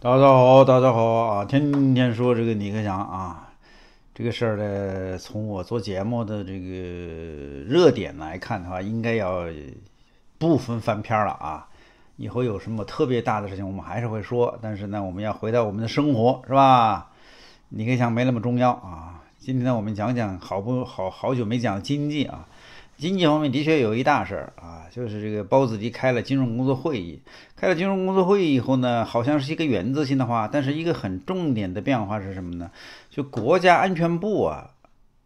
大家好，大家好啊！天天说这个李克强啊，这个事儿呢，从我做节目的这个热点来看的话，应该要部分翻篇了啊。以后有什么特别大的事情，我们还是会说，但是呢，我们要回到我们的生活，是吧？李克强没那么重要啊。今天呢，我们讲讲好不好？好久没讲经济啊。经济方面的确有一大事儿啊，就是这个包子迪开了金融工作会议，开了金融工作会议以后呢，好像是一个原则性的话，但是一个很重点的变化是什么呢？就国家安全部啊，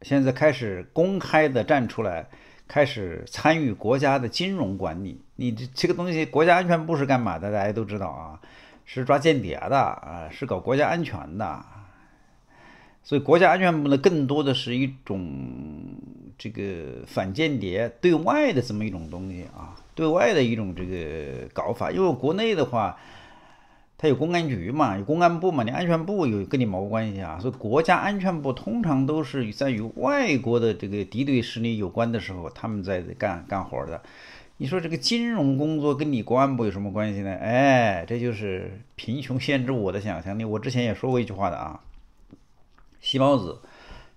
现在开始公开的站出来，开始参与国家的金融管理。你这这个东西，国家安全部是干嘛的？大家都知道啊，是抓间谍的啊，是搞国家安全的。所以国家安全部呢，更多的是一种这个反间谍对外的这么一种东西啊，对外的一种这个搞法。因为国内的话，它有公安局嘛，有公安部嘛，你安全部有跟你毛关系啊？所以国家安全部通常都是在与外国的这个敌对势力有关的时候，他们在干干活的。你说这个金融工作跟你公安部有什么关系呢？哎，这就是贫穷限制我的想象力。我之前也说过一句话的啊。西毛子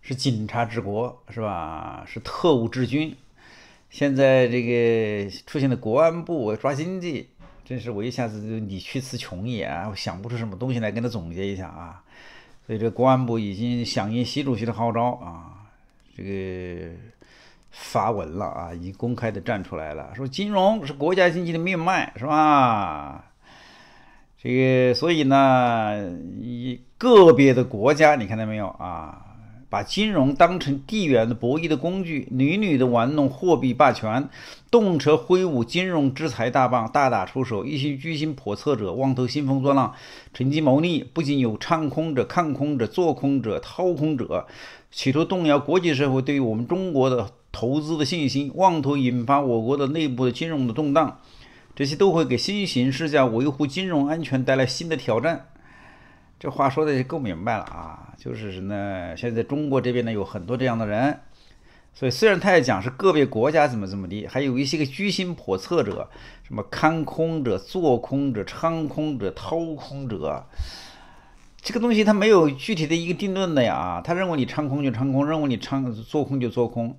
是警察治国，是吧？是特务治军。现在这个出现的国安部抓经济，真是我一下子就理屈词穷也，想不出什么东西来跟他总结一下啊。所以这国安部已经响应习主席的号召啊，这个发文了啊，已经公开的站出来了，说金融是国家经济的命脉，是吧？这个，所以呢，一个别的国家，你看到没有啊？把金融当成地缘的博弈的工具，屡屡的玩弄货币霸权，动辄挥舞金融制裁大棒，大打出手。一些居心叵测者妄图兴风作浪，乘机谋利。不仅有唱空者、看空者、做空者、掏空者，企图动摇国际社会对于我们中国的投资的信心，妄图引发我国的内部的金融的动荡。这些都会给新形势下维护金融安全带来新的挑战，这话说的也够明白了啊！就是呢，现在中国这边呢有很多这样的人，所以虽然他也讲是个别国家怎么怎么地，还有一些个居心叵测者，什么看空者、做空者、唱空者、掏空者，这个东西他没有具体的一个定论的呀！他认为你唱空就唱空，认为你唱做空就做空。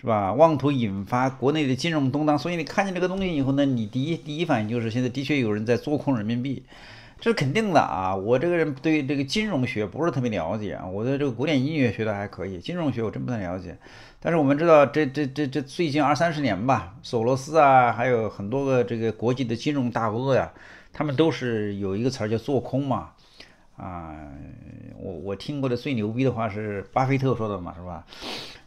是吧？妄图引发国内的金融动荡，所以你看见这个东西以后呢，你第一第一反应就是现在的确有人在做空人民币，这是肯定的啊。我这个人对这个金融学不是特别了解啊，我对这个古典音乐学的还可以，金融学我真不太了解。但是我们知道，这这这这最近二三十年吧，索罗斯啊，还有很多个这个国际的金融大鳄呀，他们都是有一个词儿叫做空嘛，啊，我我听过的最牛逼的话是巴菲特说的嘛，是吧？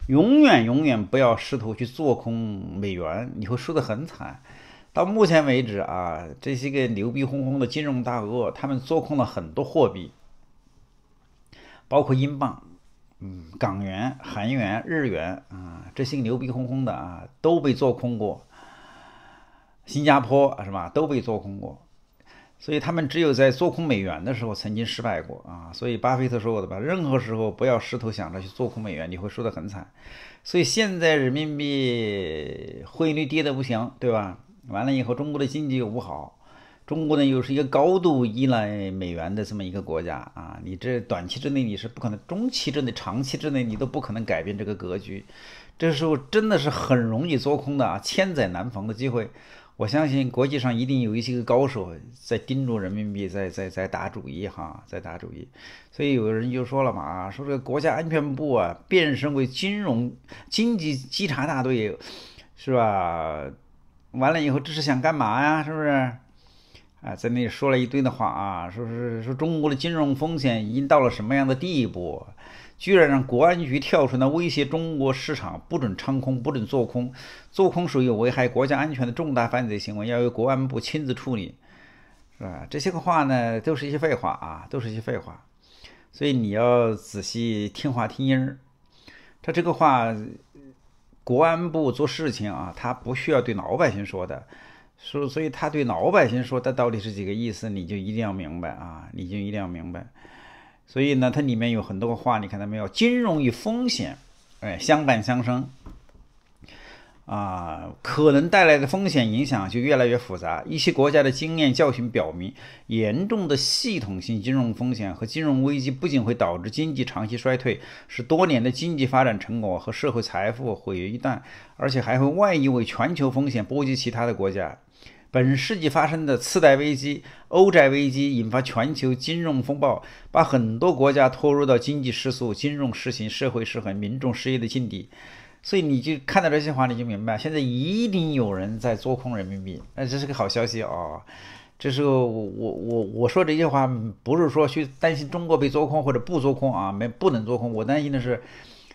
永远永远不要试图去做空美元，你会输得很惨。到目前为止啊，这些个牛逼哄哄的金融大鳄，他们做空了很多货币，包括英镑、嗯、港元、韩元、日元啊，这些牛逼哄哄的啊，都被做空过。新加坡是吧？都被做空过。所以他们只有在做空美元的时候曾经失败过啊！所以巴菲特说的吧，任何时候不要试图想着去做空美元，你会输得很惨。所以现在人民币汇率跌得不行，对吧？完了以后，中国的经济又不好，中国呢又是一个高度依赖美元的这么一个国家啊！你这短期之内你是不可能，中期之内、长期之内你都不可能改变这个格局。这时候真的是很容易做空的啊，千载难逢的机会。我相信国际上一定有一些个高手在盯着人民币，在在在打主意哈，在打主意。所以有的人就说了嘛，啊，说这个国家安全部啊变身为金融经济稽查大队，是吧？完了以后这是想干嘛呀？是不是？啊，在那里说了一堆的话啊，说是说中国的金融风险已经到了什么样的地步？居然让国安局跳出来威胁中国市场，不准唱空，不准做空，做空属于危害国家安全的重大犯罪行为，要由国安部亲自处理，是吧？这些个话呢，都是一些废话啊，都是一些废话。所以你要仔细听话听音儿。他这个话，国安部做事情啊，他不需要对老百姓说的，所所以他对老百姓说的到底是几个意思，你就一定要明白啊，你就一定要明白。所以呢，它里面有很多个话，你看到没有？金融与风险，哎，相伴相生，啊，可能带来的风险影响就越来越复杂。一些国家的经验教训表明，严重的系统性金融风险和金融危机不仅会导致经济长期衰退，使多年的经济发展成果和社会财富毁于一旦，而且还会外溢为全球风险，波及其他的国家。本世纪发生的次贷危机、欧债危机引发全球金融风暴，把很多国家拖入到经济失速、金融失衡、社会失衡、民众失业的境地。所以，你就看到这些话，你就明白，现在一定有人在做空人民币。那这是个好消息啊！这候我、我、我、我说这些话，不是说去担心中国被做空或者不做空啊，没不能做空。我担心的是。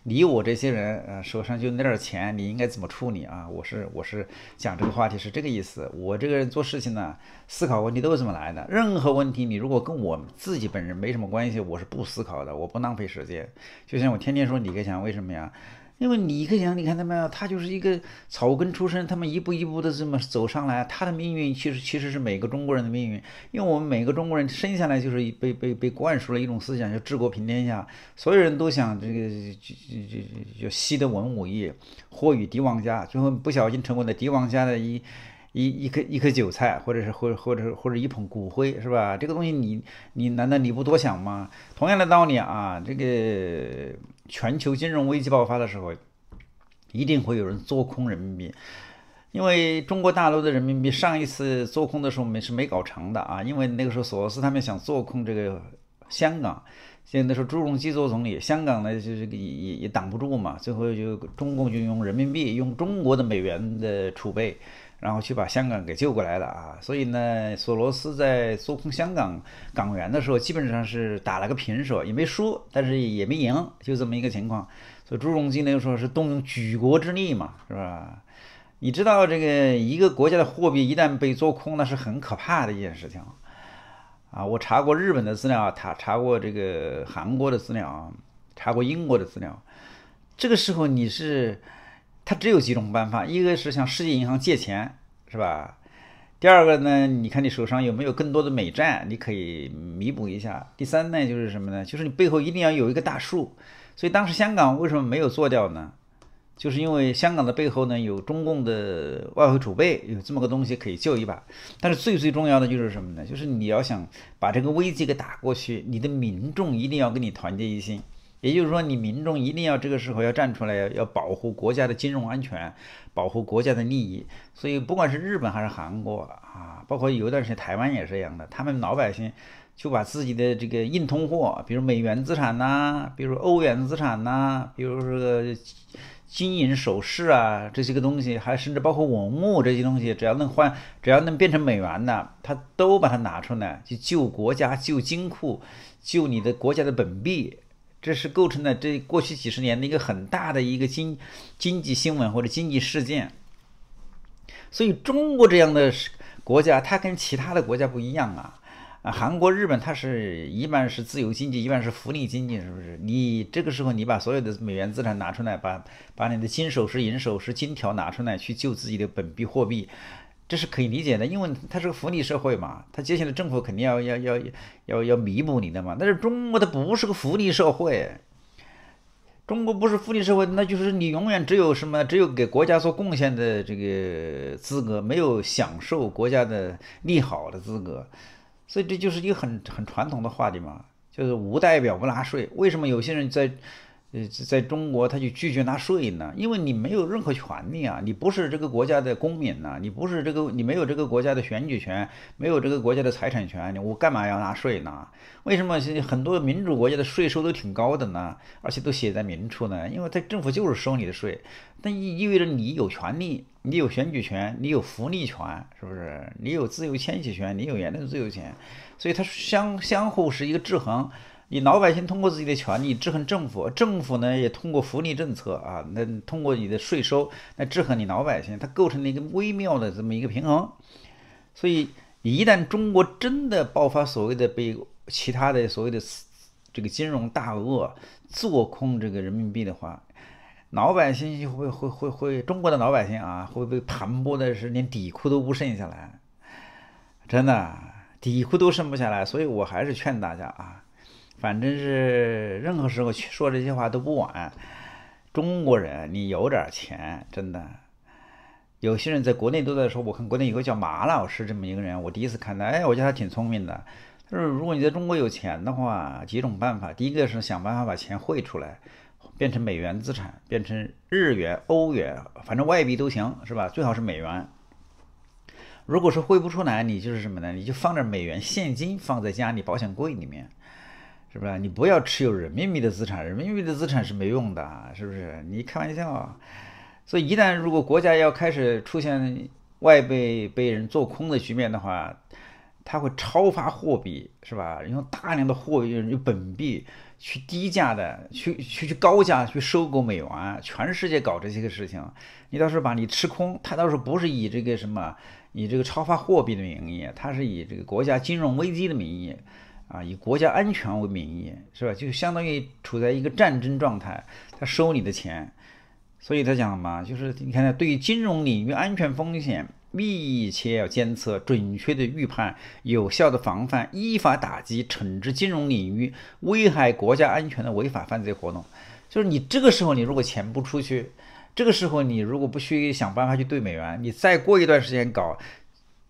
你我这些人，呃，手上就那点儿钱，你应该怎么处理啊？我是我是讲这个话题是这个意思。我这个人做事情呢，思考问题都是怎么来的？任何问题，你如果跟我自己本人没什么关系，我是不思考的，我不浪费时间。就像我天天说李克强，为什么呀？因为李克强，你看到没有？他就是一个草根出身，他们一步一步的这么走上来，他的命运其实其实是每个中国人的命运。因为我们每个中国人生下来就是被被被灌输了一种思想，叫治国平天下，所有人都想这个就就就就习得文武艺，或与帝王家，最后不小心成为了帝王家的一一一颗一颗韭菜，或者是或或者或者一捧骨灰，是吧？这个东西你你难道你不多想吗？同样的道理啊，这个。全球金融危机爆发的时候，一定会有人做空人民币，因为中国大陆的人民币上一次做空的时候，我们是没搞成的啊，因为那个时候索罗斯他们想做空这个香港，现在那时候朱镕基做总理，香港呢就也也也挡不住嘛，最后就中共就用人民币，用中国的美元的储备。然后去把香港给救过来了啊！所以呢，索罗斯在做空香港港元的时候，基本上是打了个平手，也没输，但是也没赢，就这么一个情况。所以朱镕基时说是动用举国之力嘛，是吧？你知道这个一个国家的货币一旦被做空，那是很可怕的一件事情啊！我查过日本的资料，他查过这个韩国的资料，查过英国的资料，这个时候你是。它只有几种办法，一个是向世界银行借钱，是吧？第二个呢，你看你手上有没有更多的美债，你可以弥补一下。第三呢，就是什么呢？就是你背后一定要有一个大树。所以当时香港为什么没有做掉呢？就是因为香港的背后呢有中共的外汇储备，有这么个东西可以救一把。但是最最重要的就是什么呢？就是你要想把这个危机给打过去，你的民众一定要跟你团结一心。也就是说，你民众一定要这个时候要站出来，要保护国家的金融安全，保护国家的利益。所以，不管是日本还是韩国啊，包括有一段时间台湾也是一样的，他们老百姓就把自己的这个硬通货，比如美元资产呐，比如欧元资产呐，比如这个金银首饰啊这些个东西，还甚至包括文物这些东西，只要能换，只要能变成美元的，他都把它拿出来去救国家、救金库、救你的国家的本币。这是构成了这过去几十年的一个很大的一个经经济新闻或者经济事件，所以中国这样的国家，它跟其他的国家不一样啊！啊，韩国、日本，它是一般是自由经济，一般是福利经济，是不是？你这个时候，你把所有的美元资产拿出来，把把你的金首饰、银首饰、金条拿出来，去救自己的本币货币。这是可以理解的，因为它是个福利社会嘛，它接下来政府肯定要要要要要弥补你的嘛。但是中国它不是个福利社会，中国不是福利社会，那就是你永远只有什么只有给国家做贡献的这个资格，没有享受国家的利好的资格，所以这就是一个很很传统的话题嘛，就是无代表不纳税。为什么有些人在？呃，在中国他就拒绝纳税呢，因为你没有任何权利啊，你不是这个国家的公民呐，你不是这个，你没有这个国家的选举权，没有这个国家的财产权，你我干嘛要纳税呢？为什么很多民主国家的税收都挺高的呢？而且都写在明处呢？因为在政府就是收你的税，那意味着你有权利，你有选举权，你有福利权，是不是？你有自由迁徙权，你有言论自由权，所以它相相互是一个制衡。你老百姓通过自己的权利制衡政府，政府呢也通过福利政策啊，那通过你的税收来制衡你老百姓，它构成了一个微妙的这么一个平衡。所以，一旦中国真的爆发所谓的被其他的所谓的这个金融大鳄做空这个人民币的话，老百姓会会会会中国的老百姓啊会被盘剥的是连底裤都不剩下来，真的底裤都剩不下来。所以我还是劝大家啊。反正是任何时候说这些话都不晚。中国人，你有点钱，真的。有些人在国内都在说，我看国内有个叫马老师这么一个人，我第一次看到，哎，我觉得他挺聪明的。他说，如果你在中国有钱的话，几种办法。第一个是想办法把钱汇出来，变成美元资产，变成日元、欧元，反正外币都行，是吧？最好是美元。如果说汇不出来，你就是什么呢？你就放点美元现金放在家里保险柜里面。是不是？你不要持有人民币的资产，人民币的资产是没用的，是不是？你开玩笑。所以一旦如果国家要开始出现外被被人做空的局面的话，他会超发货币，是吧？用大量的货币用本币去低价的去去去高价去收购美元，全世界搞这些个事情。你到时候把你吃空，他到时候不是以这个什么，以这个超发货币的名义，他是以这个国家金融危机的名义。啊，以国家安全为名义，是吧？就相当于处在一个战争状态，他收你的钱，所以他讲嘛，就是你看他对于金融领域安全风险，密切要监测，准确的预判，有效的防范，依法打击、惩治金融领域危害国家安全的违法犯罪活动。就是你这个时候，你如果钱不出去，这个时候你如果不去想办法去兑美元，你再过一段时间搞。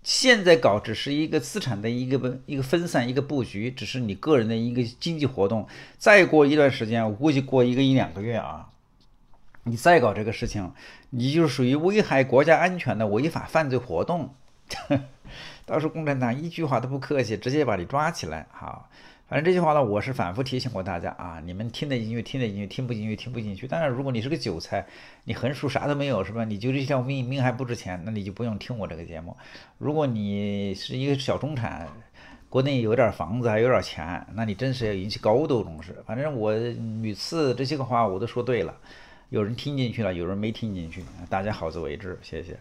现在搞只是一个资产的一个一个分散一个布局，只是你个人的一个经济活动。再过一段时间，我估计过一个一两个月啊，你再搞这个事情，你就属于危害国家安全的违法犯罪活动。到时候共产党一句话都不客气，直接把你抓起来。好。反正这句话呢，我是反复提醒过大家啊，你们听得进去，听得进去，听不进去，听不进去。当然，如果你是个韭菜，你横竖啥都没有，是吧？你就这条命命还不值钱，那你就不用听我这个节目。如果你是一个小中产，国内有点房子，还有点钱，那你真是要引起高度重视。反正我屡次这些个话我都说对了，有人听进去了，有人没听进去，大家好自为之，谢谢。